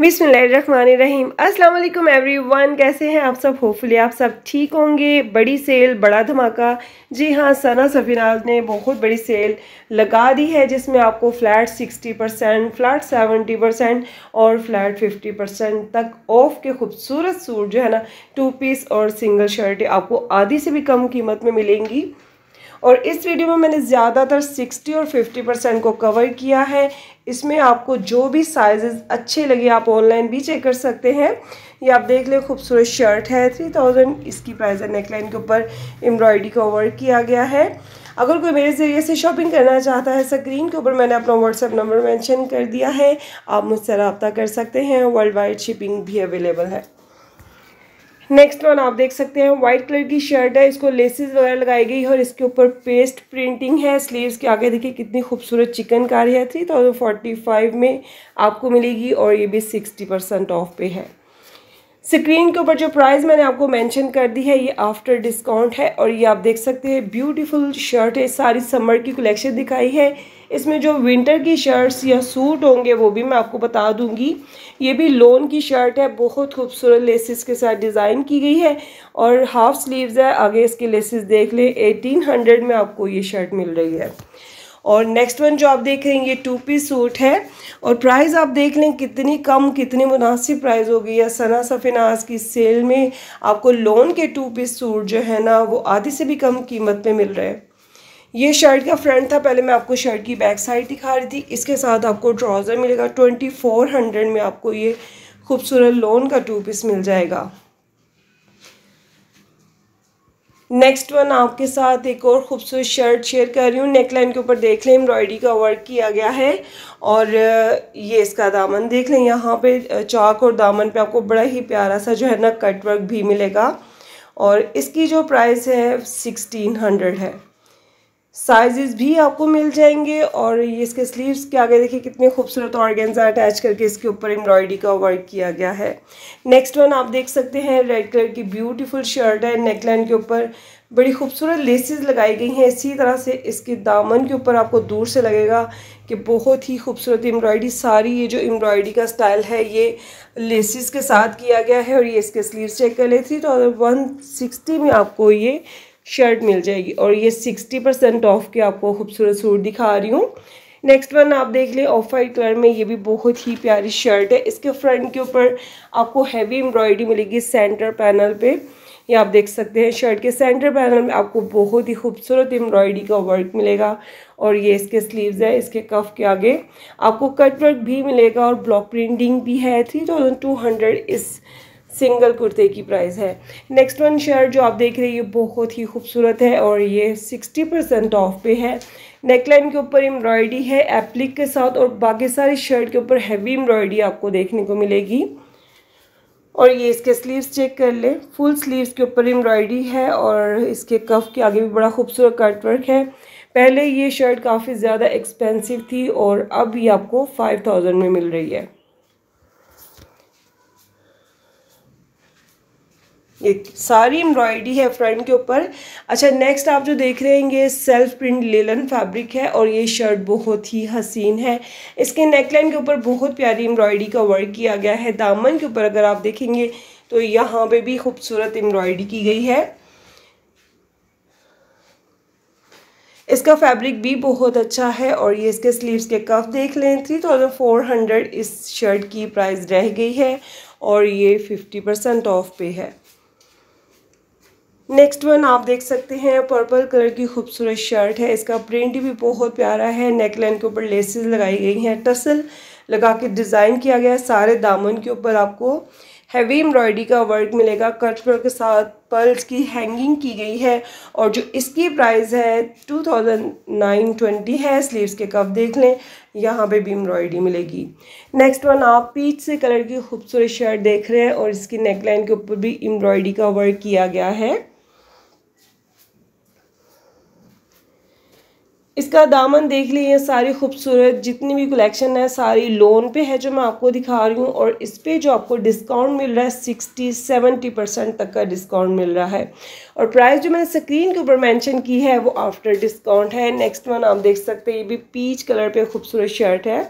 बिसमीम अस्सलाम एवरीवन कैसे हैं आप सब होपफुली आप सब ठीक होंगे बड़ी सेल बड़ा धमाका जी हाँ सना सफिनाज ने बहुत बड़ी सेल लगा दी है जिसमें आपको फ़्लैट 60 परसेंट फ्लैट 70 परसेंट और फ्लैट 50 परसेंट तक ऑफ के खूबसूरत सूट जो है ना टू पीस और सिंगल शर्ट आपको आधी से भी कम कीमत में मिलेंगी और इस वीडियो में मैंने ज़्यादातर 60 और 50 परसेंट को कवर किया है इसमें आपको जो भी साइजेस अच्छे लगे आप ऑनलाइन भी चेक कर सकते हैं ये आप देख लें खूबसूरत शर्ट है 3000 इसकी प्राइस है नेकलाइन के ऊपर एम्ब्रॉयडरी का वर्क किया गया है अगर कोई मेरे ज़रिए से शॉपिंग करना चाहता है स्क्रीन के ऊपर मैंने अपना व्हाट्सएप नंबर मेंशन कर दिया है आप मुझसे रबता कर सकते हैं वर्ल्ड वाइड शिपिंग भी अवेलेबल है नेक्स्ट वन आप देख सकते हैं व्हाइट कलर की शर्ट है इसको लेसेस वगैरह लगाई गई है और इसके ऊपर पेस्ट प्रिंटिंग है स्लीव्स के आगे देखिए कितनी खूबसूरत चिकनकारी है थ्री थाउजेंड फोर्टी फाइव में आपको मिलेगी और ये भी सिक्सटी परसेंट ऑफ पे है स्क्रीन के ऊपर जो प्राइस मैंने आपको मेंशन कर दी है ये आफ्टर डिस्काउंट है और ये आप देख सकते हैं ब्यूटीफुल शर्ट है सारी समर की कलेक्शन दिखाई है इसमें जो विंटर की शर्ट्स या सूट होंगे वो भी मैं आपको बता दूंगी ये भी लोन की शर्ट है बहुत खूबसूरत लेसिस के साथ डिज़ाइन की गई है और हाफ स्लीव्स है आगे इसके लेसिस देख लें एटीन हंड्रेड में आपको ये शर्ट मिल रही है और नेक्स्ट वन जो आप देख रहे हैं ये टू पीस सूट है और प्राइस आप देख लें कितनी कम कितनी मुनासिब प्राइस हो गई है सना सफिनाज की सेल में आपको लोन के टू पीस सूट जो है ना वो आधी से भी कम कीमत में मिल रहे हैं ये शर्ट का फ्रंट था पहले मैं आपको शर्ट की बैक साइड दिखा रही थी इसके साथ आपको ट्राउज़र मिलेगा ट्वेंटी फोर हंड्रेड में आपको ये खूबसूरत लोन का टू पीस मिल जाएगा नेक्स्ट वन आपके साथ एक और खूबसूरत शर्ट शेयर कर रही हूँ नेकलाइन के ऊपर देख लें एम्ब्रॉयडरी का वर्क किया गया है और ये इसका दामन देख लें यहाँ पे चाक और दामन पे आपको बड़ा ही प्यारा सा जो है ना कट वर्क भी मिलेगा और इसकी जो प्राइस है सिक्सटीन हंड्रेड है साइजेस भी आपको मिल जाएंगे और ये इसके स्लीव्स के आगे देखिए कितने खूबसूरत ऑर्गेन्जा अटैच करके इसके ऊपर एम्ब्रॉयडरी का वर्क किया गया है नेक्स्ट वन आप देख सकते हैं रेड कलर की ब्यूटीफुल शर्ट है नेकलाइन के ऊपर बड़ी खूबसूरत लेसेस लगाई गई हैं इसी तरह से इसके दामन के ऊपर आपको दूर से लगेगा कि बहुत ही खूबसूरत एम्ब्रॉयडरी सारी ये जो एम्ब्रॉयडरी का स्टाइल है ये लेसेस के साथ किया गया है और ये इसके स्लीव्स चेक कर ले थ्री तो वन सिक्सटी में आपको ये शर्ट मिल जाएगी और ये सिक्सटी परसेंट ऑफ के आपको खूबसूरत सूट दिखा रही हूँ नेक्स्ट वन आप देख लें ऑफ वाइट कलर में ये भी बहुत ही प्यारी शर्ट है इसके फ्रंट के ऊपर आपको हैवी एम्ब्रॉयडरी मिलेगी सेंटर पैनल पे ये आप देख सकते हैं शर्ट के सेंटर पैनल में आपको बहुत ही खूबसूरत एम्ब्रॉयडरी का वर्क मिलेगा और ये इसके स्लीव्स है इसके कफ के आगे आपको कट वर्क भी मिलेगा और ब्लॉक प्रिंटिंग भी है थ्री थाउजेंड टू हंड्रेड इस सिंगल कुर्ते की प्राइस है नेक्स्ट वन शर्ट जो आप देख रहे हैं ये बहुत ही खूबसूरत है और ये सिक्सटी परसेंट ऑफ पे है नेकलाइन के ऊपर एम्ब्रॉयडरी है एप्लिक के साथ और बाकी सारी शर्ट के ऊपर हैवी एम्ब्रॉयडरी आपको देखने को मिलेगी और ये इसके स्लीव्स चेक कर ले फुल स्लीव्स के ऊपर एम्ब्रॉयडरी है और इसके कफ के आगे भी बड़ा खूबसूरत कटवर्क है पहले ये शर्ट काफ़ी ज़्यादा एक्सपेंसिव थी और अब ये आपको फाइव थाउजेंड में मिल रही है ये सारी एम्ब्रॉयडरी है फ्रंट के ऊपर अच्छा नेक्स्ट आप जो देख रहे हैं ये सेल्फ प्रिंट लेलन फैब्रिक है और ये शर्ट बहुत ही हसीन है इसके नेकलाइन के ऊपर बहुत प्यारी एम्ब्रॉयडरी का वर्क किया गया है दामन के ऊपर अगर आप देखेंगे तो यहाँ पे भी खूबसूरत एम्ब्रॉयडरी की गई है इसका फैब्रिक भी बहुत अच्छा है और ये इसके स्लीव्स के कफ देख लें थ्री थाउजेंड फोर हंड्रेड इस शर्ट की प्राइस रह गई है और ये फिफ्टी परसेंट ऑफ पे है नेक्स्ट वन आप देख सकते हैं पर्पल कलर की खूबसूरत शर्ट है इसका प्रिंट भी बहुत प्यारा है नेकलाइन के ऊपर लेसेस लगाई गई हैं टसल लगा के डिज़ाइन किया गया है सारे दामन के ऊपर आपको हैवी एम्ब्रॉयडरी का वर्क मिलेगा कट वर्क के साथ पर्ल्स की हैंगिंग की गई है और जो इसकी प्राइस है टू थाउजेंड नाइन ट्वेंटी है स्लीव्स के कप देख लें यहाँ पे भी एम्ब्रॉयडरी मिलेगी नेक्स्ट वन आप पीच से कलर की खूबसूरत शर्ट देख रहे हैं और इसकी नेकलाइन के ऊपर भी एम्ब्रॉयडरी का वर्क किया गया है इसका दामन देख लीजिए सारी खूबसूरत जितनी भी कलेक्शन है सारी लोन पे है जो मैं आपको दिखा रही हूँ और इस पर जो आपको डिस्काउंट मिल रहा है सिक्सटी सेवेंटी परसेंट तक का डिस्काउंट मिल रहा है और प्राइस जो मैंने स्क्रीन के ऊपर मेंशन की है वो आफ्टर डिस्काउंट है नेक्स्ट वन आप देख सकते हैं ये भी पीच कलर पर खूबसूरत शर्ट है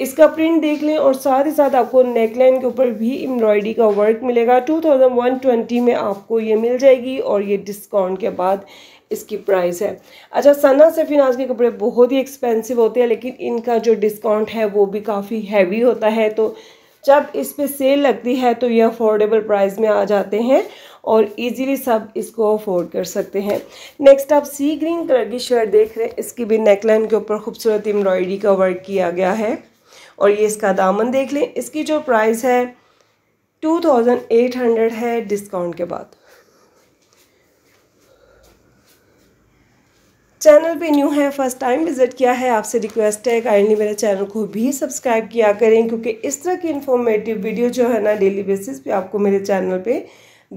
इसका प्रिंट देख लें और साथ ही साथ आपको नेकलाइन के ऊपर भी एम्ब्रॉयडरी का वर्क मिलेगा ट्वेंटी में आपको ये मिल जाएगी और ये डिस्काउंट के बाद इसकी प्राइस है अच्छा सना सफिनाज के कपड़े बहुत ही एक्सपेंसिव होते हैं लेकिन इनका जो डिस्काउंट है वो भी काफ़ी हैवी होता है तो जब इस पर सेल लगती है तो ये अफोर्डेबल प्राइस में आ जाते हैं और इजीली सब इसको अफोर्ड कर सकते हैं नेक्स्ट आप सी ग्रीन कलर की शर्ट देख रहे हैं इसकी भी नेकलाइन के ऊपर खूबसूरत एम्ब्रॉयडरी का वर्क किया गया है और ये इसका दामन देख लें इसकी जो प्राइस है टू थाउजेंड एट हंड्रेड है डिस्काउंट के बाद चैनल पे न्यू है फर्स्ट टाइम विजिट किया है आपसे रिक्वेस्ट है काइंडली मेरे चैनल को भी सब्सक्राइब किया करें क्योंकि इस तरह की इन्फॉर्मेटिव वीडियो जो है ना डेली बेसिस पे आपको मेरे चैनल पे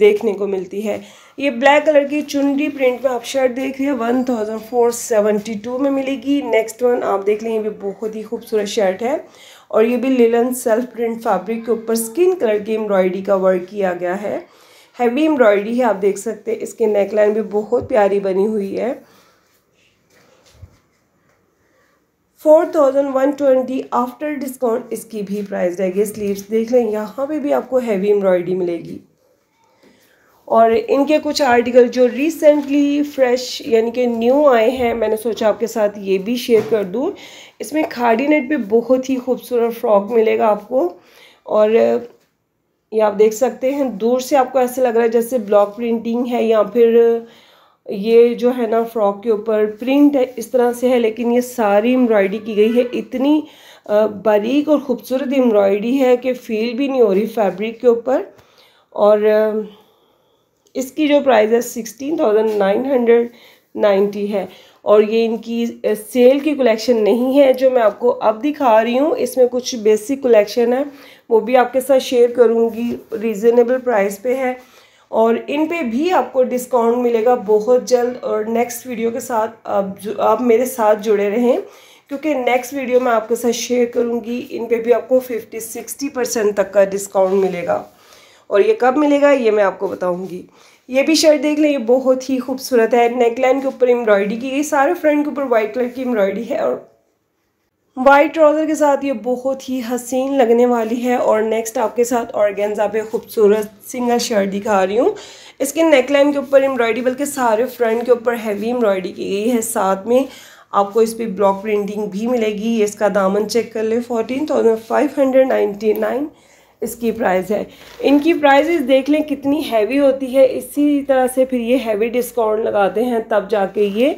देखने को मिलती है ये ब्लैक कलर की चुनरी प्रिंट में आप शर्ट देख रहे हैं one thousand four seventy two में मिलेगी नेक्स्ट वन आप देख लें ये भी बहुत ही खूबसूरत शर्ट है और ये भी लिलन सेल्फ प्रिंट फैब्रिक के ऊपर स्किन कलर की एम्ब्रॉयडरी का वर्क किया गया है हैवी एम्ब्रॉयडरी है आप देख सकते हैं इसके नेकलाइन भी बहुत प्यारी बनी हुई है four thousand one twenty after discount इसकी भी प्राइस रहेगी स्लीव्स देख लें यहाँ पे भी आपको हैवी एम्ब्रॉयडरी मिलेगी और इनके कुछ आर्टिकल जो रिसेंटली फ्रेश यानी कि न्यू आए हैं मैंने सोचा आपके साथ ये भी शेयर कर दूँ इसमें खाड़ी नेट पे बहुत ही खूबसूरत फ्रॉक मिलेगा आपको और ये आप देख सकते हैं दूर से आपको ऐसे लग रहा है जैसे ब्लॉक प्रिंटिंग है या फिर ये जो है ना फ्रॉक के ऊपर प्रिंट है इस तरह से है लेकिन ये सारी एम्ब्रॉयडरी की गई है इतनी बारीक और ख़ूबसूरत एम्ब्रॉयडरी है कि फील भी नहीं हो रही फैब्रिक के ऊपर और इसकी जो प्राइस है sixteen thousand nine hundred ninety है और ये इनकी सेल की कलेक्शन नहीं है जो मैं आपको अब दिखा रही हूँ इसमें कुछ बेसिक कलेक्शन है वो भी आपके साथ शेयर करूँगी रीज़नेबल प्राइस पे है और इन पे भी आपको डिस्काउंट मिलेगा बहुत जल्द और नेक्स्ट वीडियो के साथ आप जो आप मेरे साथ जुड़े रहें क्योंकि नेक्स्ट वीडियो मैं आपके साथ शेयर करूँगी इन पे भी आपको फिफ्टी सिक्सटी परसेंट तक का डिस्काउंट मिलेगा और ये कब मिलेगा ये मैं आपको बताऊँगी ये भी शर्ट देख लें ये बहुत ही खूबसूरत है नेकलाइन के ऊपर एम्ब्रॉयडरी की गई सारे फ्रंट के ऊपर वाइट कलर की एम्ब्रॉयडरी है और वाइट ट्राउज़र के साथ ये बहुत ही हसीन लगने वाली है और नेक्स्ट आपके साथ ऑर्गेन्जा पे खूबसूरत सिंगल शर्ट दिखा रही हूँ इसके नेकलाइन के ऊपर एम्ब्रॉयडरी बल्कि सारे फ्रंट के ऊपर हैवी एम्ब्रॉयडरी की गई है साथ में आपको इस पर ब्लॉक प्रिंटिंग भी मिलेगी इसका दामन चेक कर ले fourteen thousand five hundred ninety nine इसकी प्राइस है इनकी प्राइजेस देख लें कितनी हैवी होती है इसी तरह से फिर ये हैवी डिस्काउंट लगाते हैं तब जाके ये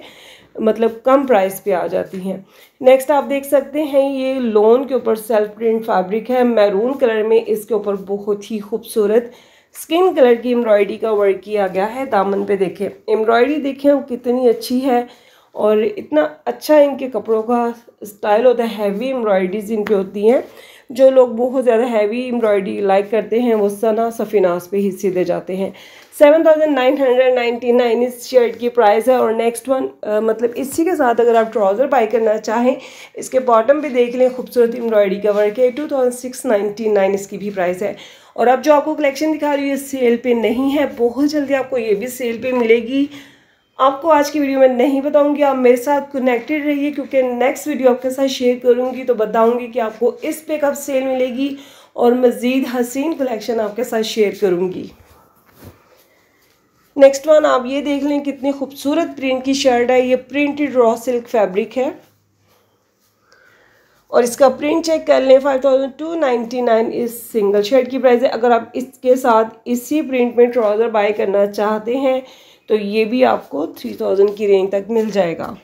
मतलब कम प्राइस पे आ जाती हैं नेक्स्ट आप देख सकते हैं ये लोन के ऊपर सेल्फ प्रिंट फैब्रिक है मैरून कलर में इसके ऊपर बहुत ही खूबसूरत स्किन कलर की एम्ब्रॉयडरी का वर्क किया गया है दामन पे देखें एम्ब्रॉयडरी देखें वो कितनी अच्छी है और इतना अच्छा इनके कपड़ों का स्टाइल होता है हैवी एम्ब्रॉयडरीज इनकी होती हैं जो लोग बहुत ज़्यादा हैवी एम्ब्रॉयडरी लाइक करते हैं वो सना सफिनास पे ही सीधे जाते हैं 7999 इस शर्ट की प्राइस है और नेक्स्ट वन आ, मतलब इसी के साथ अगर आप ट्राउज़र बाई करना चाहें इसके बॉटम भी देख लें खूबसूरत एम्ब्रॉयडरी का वर्क है टू इसकी भी प्राइस है और अब जो आपको कलेक्शन दिखा रही है सेल पर नहीं है बहुत जल्दी आपको ये भी सेल पर मिलेगी आपको आज की वीडियो में नहीं बताऊंगी आप मेरे साथ कनेक्टेड रहिए क्योंकि नेक्स्ट वीडियो आपके साथ शेयर करूंगी तो बताऊंगी कि आपको इस पे कब सेल मिलेगी और मज़ीद हसीन कलेक्शन आपके साथ शेयर करूंगी नेक्स्ट वन आप ये देख लें कितनी खूबसूरत प्रिंट की शर्ट है ये प्रिंटेड रॉ सिल्क फैब्रिक है और इसका प्रिंट चेक कर लें five thousand two ninety nine इस सिंगल शर्ट की प्राइस है अगर आप इसके साथ इसी प्रिंट में ट्राउज़र बाय करना चाहते हैं तो ये भी आपको थ्री थाउजेंड की रेंज तक मिल जाएगा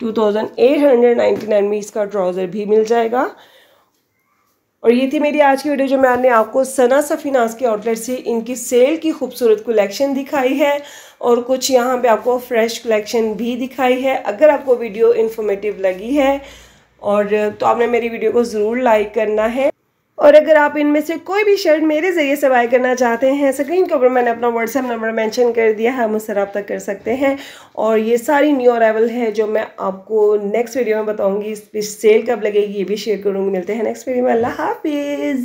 two thousand eight hundred ninety nine में इसका ट्राउज़र भी मिल जाएगा और ये थी मेरी आज की वीडियो जो मैंने आपको सना सफिनास के आउटलेट से इनकी सेल की खूबसूरत कलेक्शन दिखाई है और कुछ यहाँ पे आपको फ्रेश कलेक्शन भी दिखाई है अगर आपको वीडियो इन्फॉर्मेटिव लगी है और तो आपने मेरी वीडियो को ज़रूर लाइक करना है और अगर आप इनमें से कोई भी शर्ट मेरे ज़रिए से बाय करना चाहते हैं स्क्रीन के ऊपर मैंने अपना व्हाट्सएप नंबर मेंशन कर दिया है हम उससे रब्ता कर सकते हैं और ये सारी न्यू अरावल है जो मैं आपको नेक्स्ट वीडियो में बताऊँगी इस सेल कब लगेगी ये भी शेयर करूँगी मिलते हैं नेक्स्ट वीडियो में अल्लाह हाफिज़